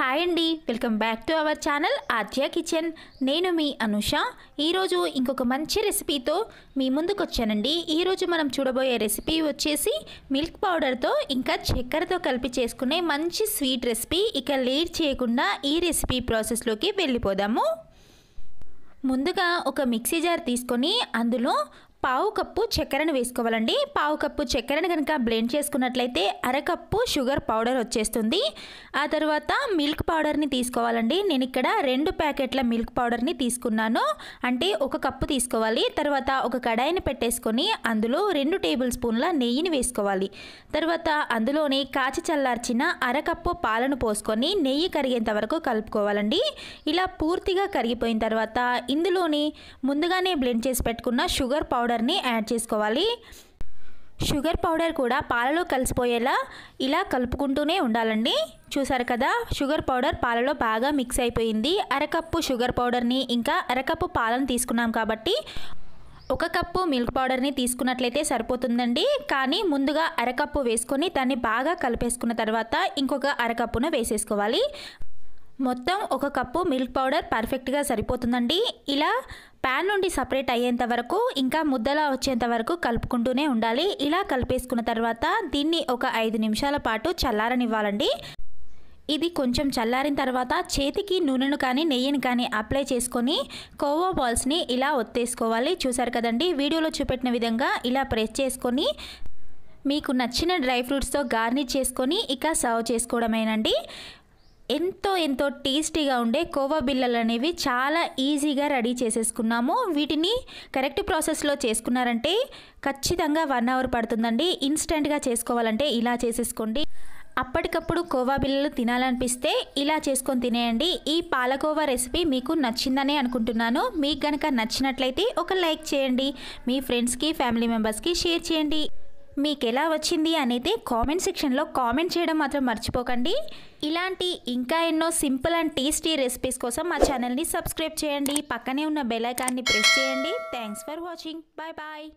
hi అండి welcome back to our channel Aadya kitchen నేను మీ అనుష ఈరోజు ఇంకొక మంచి రెసిపీతో మీ ముందుకు వచ్చానండి ఈరోజు మనం చూడబోయే రెసిపీ వచ్చేసి మిల్క్ పౌడర్తో ఇంకా చక్కెరతో కలిపి చేసుకునే మంచి స్వీట్ రెసిపీ ఇక లేట్ చేయకుండా ఈ రెసిపీ ప్రాసెస్లోకి వెళ్ళిపోదాము ముందుగా ఒక మిక్సీ జార్ తీసుకొని అందులో పావు కప్పు చక్కెరను వేసుకోవాలండి పావు కప్పు చక్కెరను కనుక బ్లెండ్ చేసుకున్నట్లయితే అరకప్పు షుగర్ పౌడర్ వచ్చేస్తుంది ఆ తర్వాత మిల్క్ పౌడర్ని తీసుకోవాలండి నేను ఇక్కడ రెండు ప్యాకెట్ల మిల్క్ పౌడర్ని తీసుకున్నాను అంటే ఒక కప్పు తీసుకోవాలి తర్వాత ఒక కడాయిని పెట్టేసుకొని అందులో రెండు టేబుల్ స్పూన్ల నెయ్యిని వేసుకోవాలి తర్వాత అందులోనే కాచి చల్లార్చిన అరకప్పు పాలను పోసుకొని నెయ్యి కరిగేంత వరకు కలుపుకోవాలండి ఇలా పూర్తిగా కరిగిపోయిన తర్వాత ఇందులోని ముందుగానే బ్లెండ్ చేసి పెట్టుకున్న షుగర్ పౌడర్ పౌడర్ని యాడ్ చేసుకోవాలి షుగర్ పౌడర్ కూడా పాలలో కలిసిపోయేలా ఇలా కలుపుకుంటూనే ఉండాలండి చూసారు కదా షుగర్ పౌడర్ పాలలో బాగా మిక్స్ అయిపోయింది అరకప్పు షుగర్ పౌడర్ని ఇంకా అరకప్పు పాలను తీసుకున్నాం కాబట్టి ఒక కప్పు మిల్క్ పౌడర్ని తీసుకున్నట్లయితే సరిపోతుందండి కానీ ముందుగా అరకప్పు వేసుకొని దాన్ని బాగా కలిపేసుకున్న తర్వాత ఇంకొక అరకప్పును వేసేసుకోవాలి మొత్తం ఒక కప్పు మిల్క్ పౌడర్ పర్ఫెక్ట్గా సరిపోతుందండి ఇలా ప్యాన్ నుండి సపరేట్ అయ్యేంత వరకు ఇంకా ముద్దలా వచ్చేంత వరకు కలుపుకుంటూనే ఉండాలి ఇలా కలిపేసుకున్న తర్వాత దీన్ని ఒక ఐదు నిమిషాల పాటు చల్లారనివ్వాలండి ఇది కొంచెం చల్లారిన తర్వాత చేతికి నూనెను కానీ నెయ్యిని కానీ అప్లై చేసుకొని కోవో బాల్స్ని ఇలా ఒత్తేసుకోవాలి చూసారు కదండి వీడియోలో చూపెట్టిన విధంగా ఇలా ప్రెస్ చేసుకొని మీకు నచ్చిన డ్రై ఫ్రూట్స్తో గార్నిష్ చేసుకొని ఇక సర్వ్ చేసుకోవడమేనండి ఎంతో ఎంతో టేస్టీగా ఉండే కోవా బిళ్ళలు అనేవి చాలా ఈజీగా రెడీ చేసేసుకున్నాము వీటిని కరెక్ట్ ప్రాసెస్లో చేసుకున్నారంటే ఖచ్చితంగా వన్ అవర్ పడుతుందండి ఇన్స్టెంట్గా చేసుకోవాలంటే ఇలా చేసేసుకోండి అప్పటికప్పుడు కోవా బిళ్ళలు తినాలనిపిస్తే ఇలా చేసుకొని తినేయండి ఈ పాలకోవా రెసిపీ మీకు నచ్చిందనే అనుకుంటున్నాను మీకు కనుక నచ్చినట్లయితే ఒక లైక్ చేయండి మీ ఫ్రెండ్స్కి ఫ్యామిలీ మెంబర్స్కి షేర్ చేయండి మీకు ఎలా వచ్చింది అనేది కామెంట్ సెక్షన్లో కామెంట్ చేయడం మాత్రం మర్చిపోకండి ఇలాంటి ఇంకా ఎన్నో సింపుల్ అండ్ టేస్టీ రెసిపీస్ కోసం మా ఛానల్ని సబ్స్క్రైబ్ చేయండి పక్కనే ఉన్న బెల్ ఐకాన్ని ప్రెస్ చేయండి thanks for watching bye bye